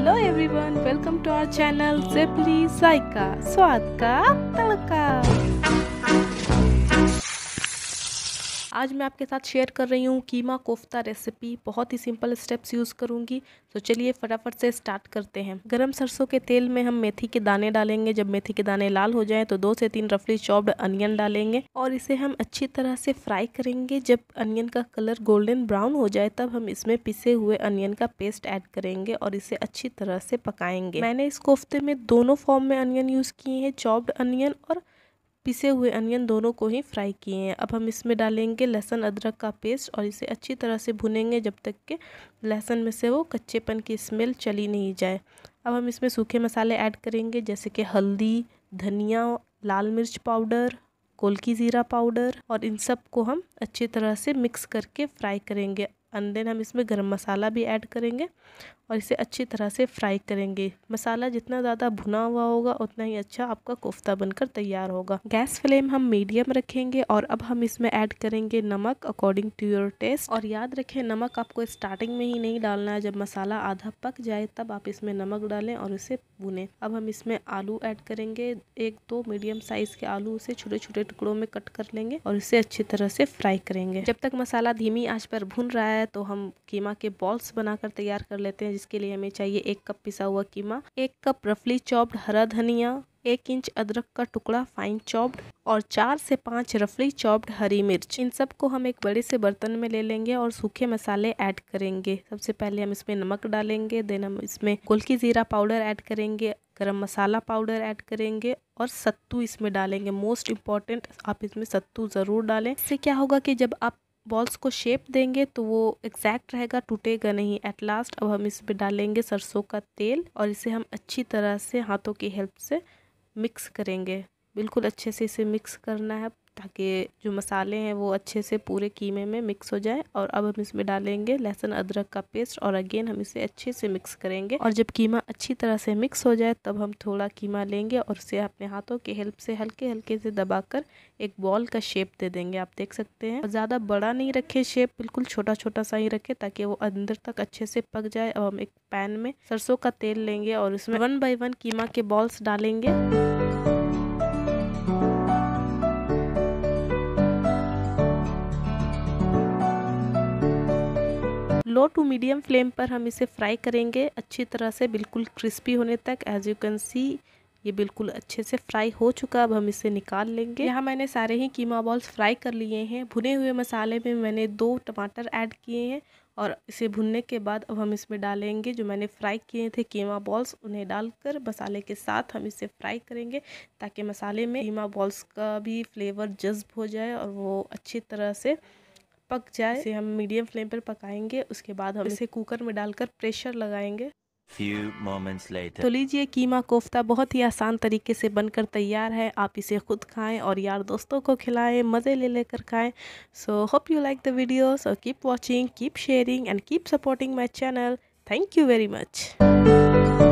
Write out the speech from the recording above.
Hello everyone welcome to our channel जेपली जायका स्वाद का तड़का आज मैं आपके साथ शेयर कर रही हूँ कीमा कोफ्ता रेसिपी बहुत ही सिंपल स्टेप्स यूज़ करूँगी तो चलिए फटाफट से स्टार्ट करते हैं गरम सरसों के तेल में हम मेथी के दाने डालेंगे जब मेथी के दाने लाल हो जाएं तो दो से तीन रफली चॉप्ड अनियन डालेंगे और इसे हम अच्छी तरह से फ्राई करेंगे जब अनियन का कलर गोल्डन ब्राउन हो जाए तब हम इसमें पिसे हुए अनियन का पेस्ट ऐड करेंगे और इसे अच्छी तरह से पकाएंगे मैंने इस कोफ्ते में दोनों फॉर्म में अनियन यूज़ किए हैं चॉप्ड अनियन और पिसे हुए अनियन दोनों को ही फ्राई किए हैं अब हम इसमें डालेंगे लहसुन अदरक का पेस्ट और इसे अच्छी तरह से भुनेंगे जब तक कि लहसुन में से वो कच्चेपन की स्मेल चली नहीं जाए अब हम इसमें सूखे मसाले ऐड करेंगे जैसे कि हल्दी धनिया लाल मिर्च पाउडर कोलकी ज़ीरा पाउडर और इन सब को हम अच्छी तरह से मिक्स करके फ्राई करेंगे अंदर हम इसमें गरम मसाला भी ऐड करेंगे और इसे अच्छी तरह से फ्राई करेंगे मसाला जितना ज़्यादा भुना हुआ होगा उतना ही अच्छा आपका कोफ्ता बनकर तैयार होगा गैस फ्लेम हम मीडियम रखेंगे और अब हम इसमें ऐड करेंगे नमक अकॉर्डिंग टू योर टेस्ट और याद रखें नमक आपको स्टार्टिंग में ही नहीं डालना है जब मसाला आधा पक जाए तब आप इसमें नमक डालें और इसे भुने अब हम इसमें आलू ऐड करेंगे एक दो मीडियम साइज़ के आलू उसे छोटे छोटे टुकड़ों में कट कर लेंगे और इसे अच्छी तरह से फ्राई करेंगे जब तक मसाला धीमी आँच पर भुन रहा है तो हम कीमा के बॉल्स बनाकर तैयार कर लेते हैं जिसके लिए हमें चाहिए एक कप पिसा हुआ कीमा एक कप रफली चॉप्ड हरा धनिया एक इंच अदरक का टुकड़ा फाइन चॉप्ड और चार से पाँच रफली चॉप्ड हरी मिर्च इन को हम एक बड़े से बर्तन में ले लेंगे और सूखे मसाले ऐड करेंगे सबसे पहले हम इसमें नमक डालेंगे देन हम इसमें गुलकी ज़ीरा पाउडर ऐड करेंगे गरम मसाला पाउडर ऐड करेंगे और सत्तू इसमें डालेंगे मोस्ट इम्पॉर्टेंट आप इसमें सत्तू ज़रूर डालें इससे क्या होगा कि जब आप बॉल्स को शेप देंगे तो वो एग्जैक्ट रहेगा टूटेगा नहीं एट लास्ट अब हम इसमें डालेंगे सरसों का तेल और इसे हम अच्छी तरह से हाथों की हेल्प से मिक्स करेंगे बिल्कुल अच्छे से इसे मिक्स करना है ताकि जो मसाले हैं वो अच्छे से पूरे कीमे में मिक्स हो जाए और अब हम इसमें डालेंगे लहसुन अदरक का पेस्ट और अगेन हम इसे अच्छे से मिक्स करेंगे और जब कीमा अच्छी तरह से मिक्स हो जाए तब हम थोड़ा कीमा लेंगे और उसे अपने हाथों के हेल्प से हल्के हल्के से दबाकर एक बॉल का शेप दे देंगे आप देख सकते हैं ज़्यादा बड़ा नहीं रखे शेप बिल्कुल छोटा छोटा सा ही रखे ताकि वो अंदर तक अच्छे से पक जाए अब हम एक पैन में सरसों का तेल लेंगे और उसमें वन बाई वन कीमा के बॉल्स डालेंगे लो टू मीडियम फ्लेम पर हम इसे फ्राई करेंगे अच्छी तरह से बिल्कुल क्रिस्पी होने तक एज यू कैन सी ये बिल्कुल अच्छे से फ्राई हो चुका अब हम इसे निकाल लेंगे यहाँ मैंने सारे ही कीमा बॉल्स फ्राई कर लिए हैं भुने हुए मसाले में मैंने दो टमाटर ऐड किए हैं और इसे भुनने के बाद अब हम इसमें डालेंगे जो मैंने फ्राई किए थे कीमा बॉल्स उन्हें डालकर मसाले के साथ हम इसे फ्राई करेंगे ताकि मसाले में कीमा बॉल्स का भी फ्लेवर जज्ब हो जाए और वो अच्छी तरह से पक जाए इसे हम मीडियम फ्लेम पर पकाएंगे उसके बाद हम इसे कुकर में डालकर प्रेशर लगाएंगे Few moments later. तो लीजिए कीमा कोफ्ता बहुत ही आसान तरीके से बनकर तैयार है आप इसे खुद खाएं और यार दोस्तों को खिलाएं मज़े ले लेकर खाएं so hope you like the video so keep watching keep sharing and keep supporting my channel thank you very much